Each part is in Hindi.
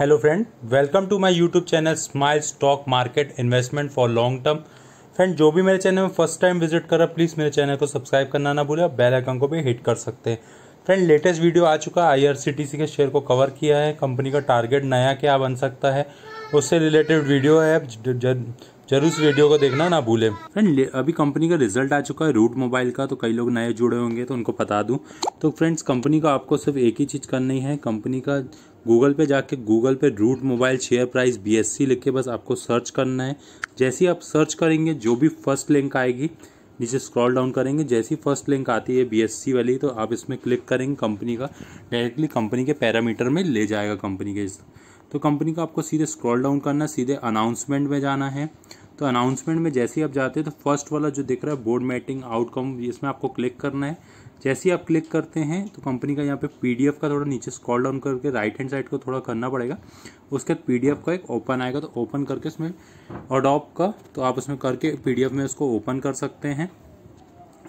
hello friend welcome to my YouTube channel smile stock market investment for long term friend जो भी मेरे चैनल में फर्स्ट टाइम विजिट करा प्लीज़ मेरे चैनल को सब्सक्राइब करना ना भूलें बेल आइकन को भी हिट कर सकते हैं फ्रेंड लेटेस्ट वीडियो आ चुका है आई के शेयर को कवर किया है कंपनी का टारगेट नया क्या बन सकता है उससे रिलेटेड वीडियो है जरूर इस वीडियो को देखना ना भूलें फ्रेंड अभी कंपनी का रिजल्ट आ चुका है रूट मोबाइल का तो कई लोग नए जुड़े होंगे तो उनको बता दूं तो फ्रेंड्स कंपनी का आपको सिर्फ एक ही चीज़ करनी है कंपनी का गूगल पे जाके गूगल पे route mobile share price B S C लिख के बस आपको सर्च करना है जैसे ही आप सर्च करेंगे जो भी फर्स्ट लिंक आएगी नीचे स्क्रॉल डाउन करेंगे जैसी फर्स्ट लिंक आती है सी वाली तो आप इसमें क्लिक करेंगे कंपनी का डायरेक्टली कंपनी के पैरामीटर में ले जाएगा कंपनी के तो कंपनी का आपको सीधे स्क्रॉल डाउन करना सीधे अनाउंसमेंट में जाना है तो अनाउंसमेंट में जैसे ही आप जाते हैं तो फर्स्ट वाला जो दिख रहा है बोर्ड मीटिंग आउटकम इसमें आपको क्लिक करना है जैसे ही आप क्लिक करते हैं तो कंपनी का यहाँ पे पीडीएफ का थोड़ा नीचे स्कॉल डाउन करके राइट हैंड साइड को थोड़ा करना पड़ेगा उसके बाद पीडीएफ का एक ओपन आएगा तो ओपन करके उसमें अडॉप का तो आप उसमें करके पीडीएफ में उसको ओपन कर सकते हैं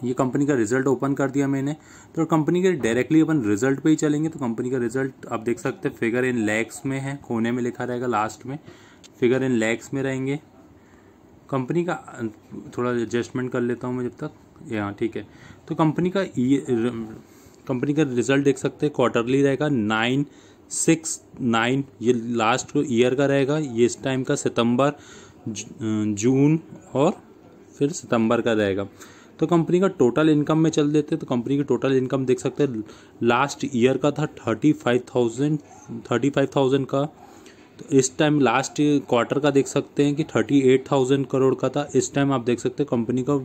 ये कंपनी का रिजल्ट ओपन कर दिया मैंने तो कंपनी के डायरेक्टली अपन रिजल्ट पे ही चलेंगे तो कंपनी का रिजल्ट आप देख सकते हैं फिगर इन लैक्स में है कोने में लिखा रहेगा लास्ट में फिगर इन लैक्स में रहेंगे कंपनी का अं, थोड़ा एडजस्टमेंट कर लेता हूँ मैं जब तक यहाँ ठीक है तो कंपनी का कंपनी का रिजल्ट देख सकते हैं क्वार्टरली रहेगा नाइन सिक्स नाइन ये लास्ट ईयर का रहेगा ये इस टाइम का सितंबर जून और फिर सितंबर का रहेगा तो कंपनी का टोटल इनकम में चल देते हैं तो कंपनी की टोटल इनकम देख सकते हैं लास्ट ईयर का था thirty five thousand thirty five thousand का तो इस टाइम लास्ट क्वार्टर का देख सकते हैं कि थर्टी एट थाउजेंड करोड़ का था इस टाइम आप देख सकते हैं कंपनी का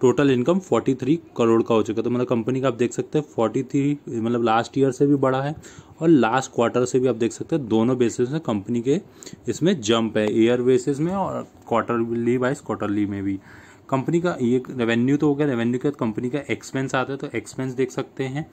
total income forty three crore का हो चुका तो मतलब कंपनी का आप देख सकते हैं फोर्टी थ्री मतलब लास्ट ईयर से भी बड़ा है और लास्ट क्वार्टर से भी आप देख सकते हैं दोनों बेसिस में कंपनी के इसमें जंप है ईयर बेसिस में और क्वार्टरली वाइज क्वार्टरली में भी कंपनी का ये रेवेन्यू तो हो गया रेवेन्यू के बाद कंपनी का एक्सपेंस आता है तो एक्सपेंस देख सकते हैं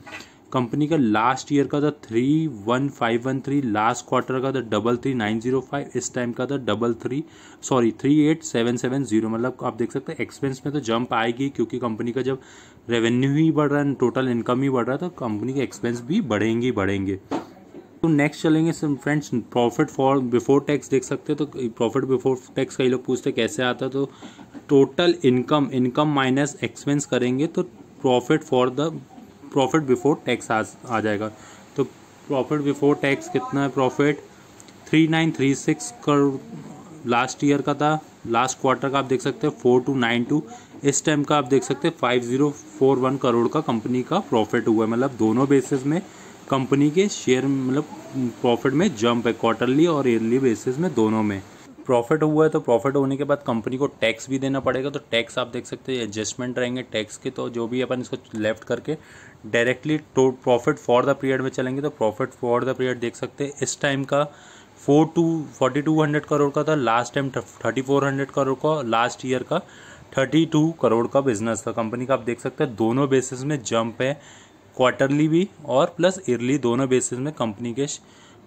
कंपनी का लास्ट ईयर का था three one five one three last quarter का था double three nine zero five इस टाइम का था double three sorry three eight seven seven zero मतलब आप देख सकते हैं एक्सपेंस में तो जंप आएगी क्योंकि कंपनी का जब रेवेन्यू ही बढ़ रहा है टोटल इनकम ही बढ़ रहा है तो कंपनी के एक्सपेंस भी बढ़ेंगे बढ़ेंगे तो नेक्स्ट चलेंगे friends profit for before tax देख सकते हैं तो प्रॉफिट बिफोर टैक्स कई लोग पूछते हैं कैसे आता तो total income income minus expense करेंगे तो profit for the profit before tax आ, आ जाएगा तो प्रॉफिट बिफोर टैक्स कितना है profit three nine three six crore last year का था लास्ट क्वार्टर का आप देख सकते हैं फोर टू नाइन टू इस टाइम का आप देख सकते हैं five zero four one crore का कंपनी का प्रॉफिट हुआ है मतलब दोनों बेसिस में कंपनी के शेयर मतलब प्रॉफिट में जंप है क्वार्टरली और ईयरली बेसिस में दोनों में प्रॉफिट हुआ है तो प्रॉफिट होने के बाद कंपनी को टैक्स भी देना पड़ेगा तो टैक्स आप देख सकते हैं एडजस्टमेंट रहेंगे टैक्स के तो जो भी अपन इसको लेफ्ट करके डायरेक्टली तो प्रॉफिट फॉर द पीरियड में चलेंगे तो प्रॉफिट फॉर द पीरियड देख सकते हैं इस टाइम का four two forty two hundred crore का था last time thirty four hundred crore का लास्ट ईयर का थर्टी टू करोड़ का बिजनेस था कंपनी का आप देख सकते हैं दोनों बेसिस में जंप है क्वार्टरली भी और प्लस ईयरली दोनों बेसिस में कंपनी के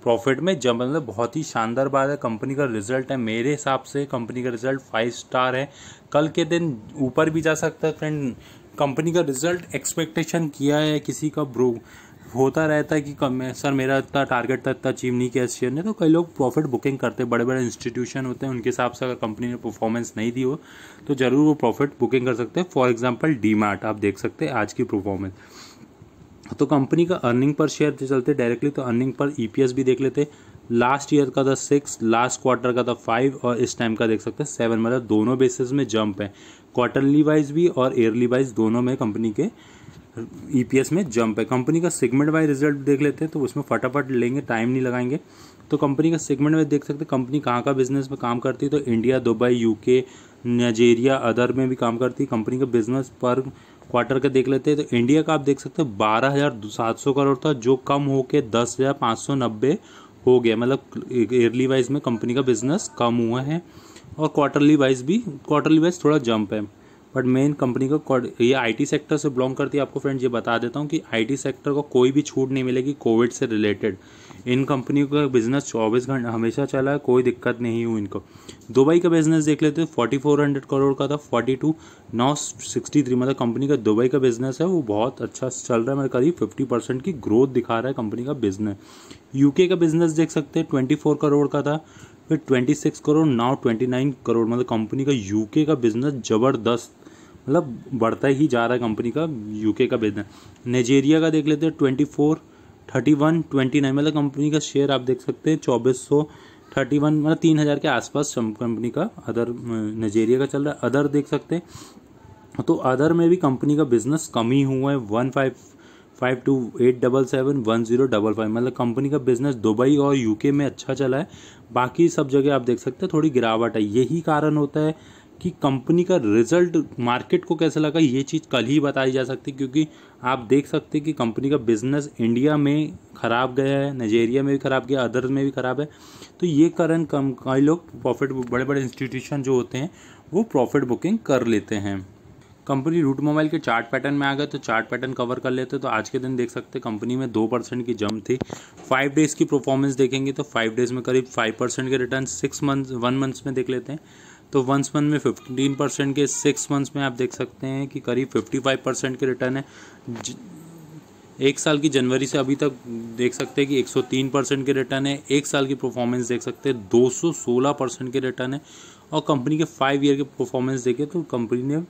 प्रॉफिट में जब मतलब बहुत ही शानदार बात है कंपनी का रिजल्ट है मेरे हिसाब से कंपनी का रिजल्ट फाइव स्टार है कल के दिन ऊपर भी जा सकता है फ्रेंड कंपनी का रिजल्ट एक्सपेक्टेशन किया है किसी का ब्रो होता रहता है कि कम है सर मेरा इतना टारगेट था इतना अचीव नहीं किया शेयर ने तो कई लोग प्रॉफिट बुकिंग करते हैं बड़े बड़े इंस्टीट्यूशन होते हैं उनके हिसाब से अगर कंपनी ने परफॉर्मेंस नहीं दी हो तो ज़रूर वो प्रॉफिट बुकिंग कर सकते हैं फॉर एग्जांपल डी मार्ट आप देख सकते हैं आज की परफॉर्मेंस तो कंपनी का अर्निंग पर शेयर चलते डायरेक्टली तो अर्निंग पर ईपीएस भी देख लेते लास्ट ईयर का था सिक्स लास्ट क्वार्टर का था फाइव और इस टाइम का देख सकते हैं सेवन मतलब दोनों बेसिस में जंप है क्वार्टरली वाइज भी और ईयरली वाइज दोनों में कंपनी के ईपीएस e में जंप है कंपनी का सेगमेंट वाइज रिजल्ट देख लेते हैं तो उसमें फटाफट लेंगे टाइम नहीं लगाएंगे तो कंपनी का सेगमेंट वाइज देख सकते हैं कंपनी कहाँ का बिजनेस में काम करती है तो India Dubai UK Nigeria other में भी काम करती है कंपनी का बिजनेस पर क्वार्टर का देख लेते हैं तो इंडिया का आप देख सकते हैं बारह हज़ार सात सौ करोड़ था जो कम के दस हज़ार पाँच सौ नब्बे हो गया मतलब ईयरली वाइज में कंपनी का बिजनेस कम हुआ है और क्वार्टरली वाइज भी क्वार्टरली वाइज थोड़ा जंप है बट मेन कंपनी का ये आईटी सेक्टर से बिलोंग करती है आपको फ्रेंड ये बता देता हूँ कि आईटी सेक्टर को कोई भी छूट नहीं मिलेगी कोविड से रिलेटेड इन कंपनियों का बिज़नेस चौबीस घंटे हमेशा चला है कोई दिक्कत नहीं हुई इनको दुबई का बिज़नेस देख लेते हैं फोर्टी फोर हंड्रेड करोड़ का था फोर्टी टू नौ सिक्सटी थ्री मतलब कंपनी का दुबई का बिज़नेस है वो बहुत अच्छा चल रहा है मेरे मतलब करीब फिफ्टी परसेंट की ग्रोथ दिखा रहा है कंपनी का बिज़नेस यूके का बिज़नेस देख सकते हैं ट्वेंटी फोर करोड़ का था फिर twenty six crore now twenty nine crore मतलब कंपनी का यूके का बिज़नेस ज़बरदस्त मतलब बढ़ता ही जा रहा है कंपनी का यूके का बिजनेस नाइजेरिया का देख लेते हैं twenty four thirty one twenty nine मतलब कंपनी का शेयर आप देख सकते हैं चौबीस सौ थर्टी वन मतलब तीन हज़ार के आसपास कंपनी का अदर नजेरिया का चल रहा है अदर देख सकते हैं तो अदर में भी कंपनी का बिजनेस कम ही हुआ है one five five two eight double seven one zero double five मतलब कंपनी का बिजनेस दुबई और यूके में अच्छा चला है बाकी सब जगह आप देख सकते हैं थोड़ी गिरावट है यही कारण होता है कि कंपनी का रिजल्ट मार्केट को कैसे लगा ये चीज़ कल ही बताई जा सकती क्योंकि आप देख सकते कि कंपनी का बिजनेस इंडिया में ख़राब गया है नाइजेरिया में भी ख़राब गया अदर में भी ख़राब है तो ये कारण कम कई लोग प्रॉफिट बड़े बड़े इंस्टीट्यूशन जो होते हैं वो प्रॉफिट बुकिंग कर लेते हैं कंपनी रूट मोबाइल के चार्ट पैटर्न में आ गए तो चार्ट पैटर्न कवर कर लेते तो आज के दिन देख सकते कंपनी में दो परसेंट की जंप थी फाइव डेज़ की परफॉर्मेंस देखेंगे तो फाइव डेज़ में करीब फाइव परसेंट के return six month one months में देख लेते हैं तो वंस मंथ में फिफ्टीन परसेंट के सिक्स मंथ्स में आप देख सकते हैं कि करीब फिफ्टी फाइव परसेंट के रिटर्न है एक साल की जनवरी से अभी तक देख सकते हैं कि 103 परसेंट के रिटर्न है एक साल की परफॉर्मेंस देख सकते हैं 216 परसेंट के रिटर्न है और कंपनी के फाइव ईयर के परफॉर्मेंस देखे तो कंपनी ने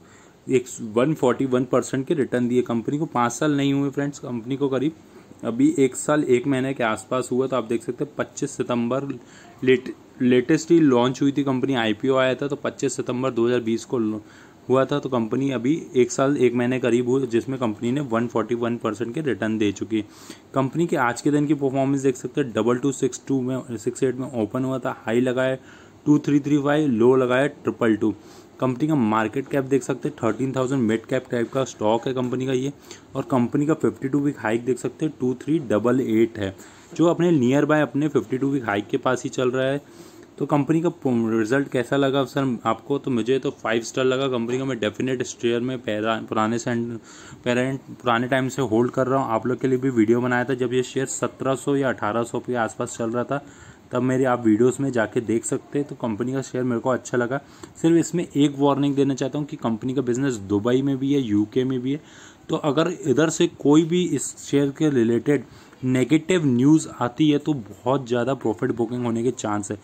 एक वन फोर्टी वन परसेंट के रिटर्न दिए कंपनी को पाँच साल नहीं हुए फ्रेंड्स कंपनी को करीब अभी एक साल एक महीने के आसपास हुआ तो आप देख सकते हैं पच्चीस सितंबर लेट लेटेस्ट ही लॉन्च हुई थी कंपनी आई आया था तो 25 सितंबर 2020 को हुआ था तो कंपनी अभी एक साल एक महीने करीब हुई जिसमें कंपनी ने 141 परसेंट के रिटर्न दे चुकी है कंपनी के आज के दिन की परफॉर्मेंस देख सकते हैं डबल टू सिक्स टू में सिक्स एट में ओपन हुआ था हाई लगाया two three three five low लगाया ट्रिपल टू कंपनी का मार्केट कैप देख सकते हैं thirteen thousand mid cap type का स्टॉक है कंपनी का ये और कंपनी का फिफ्टी टू वीक हाइक देख सकते हैं टू थ्री डबल एट है जो अपने नियर बाय अपने फिफ्टी टू वीक हाइक के पास ही चल रहा है तो कंपनी का रिजल्ट कैसा लगा सर आपको तो मुझे तो फाइव स्टार लगा कंपनी का मैं डेफिनेट स्टेयर में पुराने से पेरेंट पुराने टाइम से होल्ड कर रहा हूँ आप लोग के लिए भी वीडियो बनाया था जब ये शेयर सत्रह सौ या अठारह सौ के आसपास चल रहा था तब मेरे आप वीडियोस में जाके देख सकते हैं तो कंपनी का शेयर मेरे को अच्छा लगा सिर्फ इसमें एक वार्निंग देना चाहता हूँ कि कंपनी का बिज़नेस दुबई में भी है यूके में भी है तो अगर इधर से कोई भी इस शेयर के रिलेटेड नेगेटिव न्यूज़ आती है तो बहुत ज़्यादा प्रॉफिट बुकिंग होने के चांस है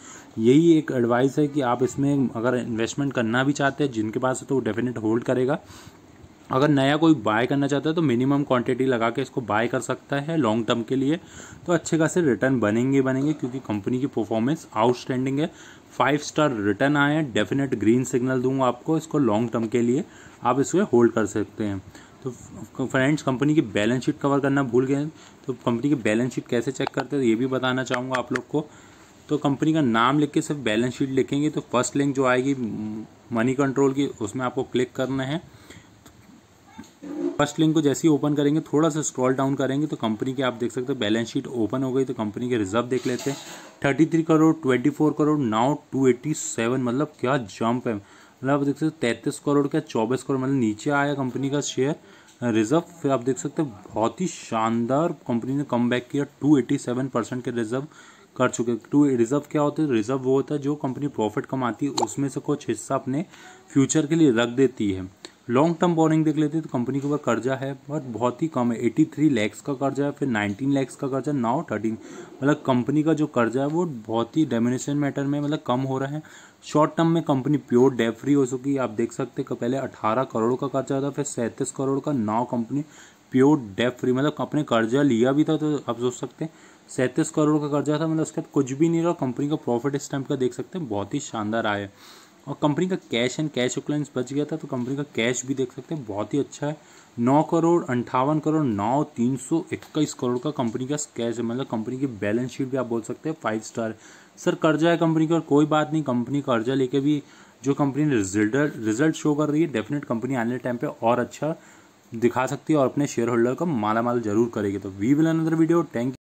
यही एक एडवाइस है कि आप इसमें अगर इन्वेस्टमेंट करना भी चाहते हैं जिनके पास है तो वो डेफिनेट होल्ड करेगा अगर नया कोई बाय करना चाहता है तो मिनिमम क्वांटिटी लगा के इसको बाय कर सकता है लॉन्ग टर्म के लिए तो अच्छे खासे रिटर्न बनेंगे बनेंगे क्योंकि कंपनी की परफॉर्मेंस आउटस्टैंडिंग है फाइव स्टार रिटर्न आए हैं डेफिनेट ग्रीन सिग्नल दूंगा आपको इसको लॉन्ग टर्म के लिए आप इसको होल्ड कर सकते हैं तो फ्रेंड्स कंपनी की बैलेंस शीट कवर करना भूल गए तो कंपनी की बैलेंस शीट कैसे चेक करते हैं तो ये भी बताना चाहूँगा आप लोग को तो कंपनी का नाम लिख के सिर्फ बैलेंस शीट लिखेंगे तो फर्स्ट लिंक जो आएगी मनी कंट्रोल की उसमें आपको क्लिक करना है फर्स्ट लिंक को जैसे ही ओपन करेंगे थोड़ा सा स्क्रॉल डाउन करेंगे तो कंपनी की आप देख सकते हो बैलेंस शीट ओपन हो गई तो कंपनी के रिजर्व देख लेते हैं thirty three crore twenty four crore now two eighty seven मतलब क्या जंप है मतलब आप देख सकते हो तैंतीस करोड़ का चौबीस करोड़ मतलब नीचे आया कंपनी का शेयर रिजर्व फिर आप देख सकते हो बहुत ही शानदार कंपनी ने कम बैक किया टू एटी सेवन परसेंट के रिजर्व कर चुके टू रिजर्व क्या होता है रिजर्व वो होता है जो कंपनी प्रॉफिट कमाती है उसमें से कुछ हिस्सा अपने फ्यूचर के लिए रख देती है लॉन्ग टर्म बोरिंग देख लेते हैं तो कंपनी के ऊपर कर्जा है बट बहुत ही कम है एटी थ्री लैक्स का कर्जा है फिर नाइनटीन लैक्स का कर्जा नाउ थर्टीन मतलब कंपनी का जो कर्जा है वो बहुत ही डेमिनेशन मैटर में मतलब कम हो रहा है शॉर्ट टर्म में कंपनी प्योर डेट फ्री हो चुकी है आप देख सकते हैं पहले अठारह करोड़ का कर्जा था फिर सैंतीस करोड़ का now company pure debt free मतलब अपने कर्जा लिया भी था तो आप सोच सकते हैं सैंतीस करोड़ का कर्जा था मतलब उसके बाद कुछ भी नहीं रहा कंपनी का प्रॉफिट इस टाइम का देख सकते हैं बहुत ही शानदार आया और कंपनी का कैश एंड कैश इक्वलेंस बच गया था तो कंपनी का कैश भी देख सकते हैं बहुत ही अच्छा है नौ करोड़ अंठावन करोड़ नौ तीन सौ इक्कीस करोड़ का कंपनी का कैश है मतलब कंपनी की बैलेंस शीट भी आप बोल सकते हैं फाइव स्टार सर कर्जा है कंपनी का कोई बात नहीं कंपनी कर्जा लेके भी जो कंपनी रिजल्ट रिजल्ट शो कर रही है डेफिनेट कंपनी आने टाइम पे और अच्छा दिखा सकती है और अपने शेयर होल्डर का माला माल जरूर करेगी तो we will another video thank